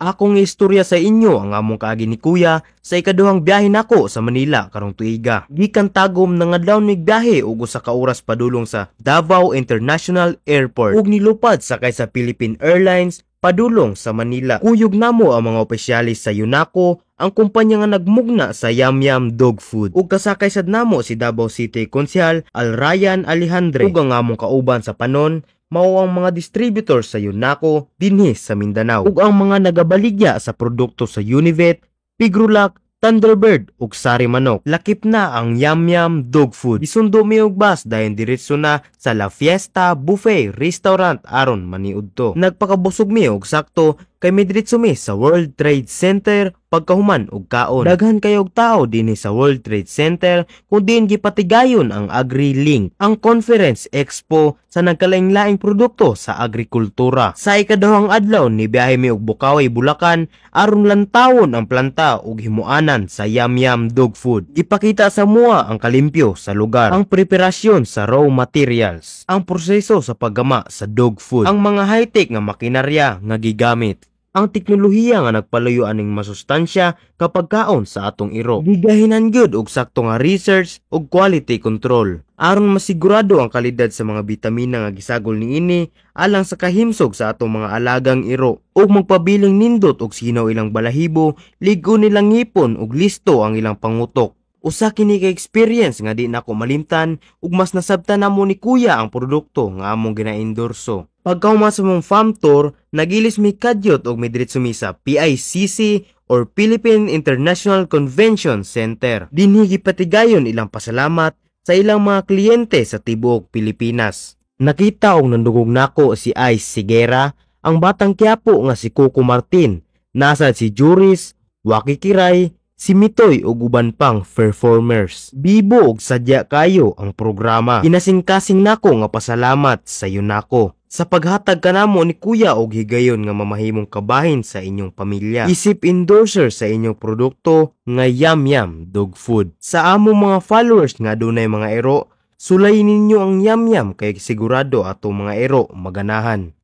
akong istorya sa inyo ang among kaagi ni Kuya sa ikaduhang biyahe nako sa Manila karong tuiga. Gikan tagom nang adlaw ni biyahe ug usa ka padulong sa Davao International Airport ug nilupad sa kaysa Philippine Airlines padulong sa Manila. Kuyog namo ang mga opisyalis sa Yunako ang kumpanya nga nagmugna sa Yam Yam Dog Food. Ug kasakay sad namo si Davao City Council Al Ryan Alejandre ug ang among kauban sa panon mao ang mga distributor sa Yunako dinhi sa Mindanao ug ang mga nagabaligya sa produkto sa Univet, Pigrulac, Thunderbird ug Sari Manok. Lakip na ang Yum Yum Dog Food. Isundo mi og bus dayon diretso na sa La Fiesta Buffet Restaurant aron maniudto. Nagpakabusog mi og sakto kay midritsumi sa World Trade Center pagkahuman og kaon. Daghan kayog og tao dinhi sa World Trade Center kun diin gipatigayon ang AgriLink, ang conference expo sa nagkalain-laing produkto sa agrikultura. Sa ikaduhang adlaw ni biyahe mi og Bukaway, Bulacan aron lantawon ang planta ug himuanan sa Yam Yam Dog Food. Ipakita sa mua ang kalimpyo sa lugar, ang preparasyon sa raw materials, ang proseso sa paggama sa dog food, ang mga high-tech nga makinarya nga gigamit ang teknolohiya nga nagpalayo aning masustansya kapag kaon sa atong iro. Gigahinan gyud og sakto nga research ug quality control aron masigurado ang kalidad sa mga bitamina nga gisagol niini alang sa kahimsog sa atong mga alagang iro ug magpabiling nindot og sinaw ilang balahibo ligo nilang ngipon ug listo ang ilang pangutok usa kini ka experience nga di nako malimtan ug mas nasabtan namo ni kuya ang produkto nga among ginaendorso. Pagkaumasa mong farm tour, nagilis mi kadyot og midritso mi sa PICC or Philippine International Convention Center. Dinhi gipatigayon ilang pasalamat sa ilang mga kliyente sa tibuok Pilipinas. Nakita og nandugog nako si Ice Sigera, ang batang Quiapo nga si Coco Martin, nasa si Juris, Waki Kiray, si Mitoy ug uban pang performers. Bibo og sadya kayo ang programa. Inasingkasing nako nga pasalamat sa nako sa paghatag kanamo ni kuya og higayon nga mamahimong kabahin sa inyong pamilya. Isip endorser sa inyong produkto nga Yam Yam Dog Food. Sa among mga followers nga dunay mga ero, sulay ninyo ang Yam Yam kay sigurado ato mga ero maganahan.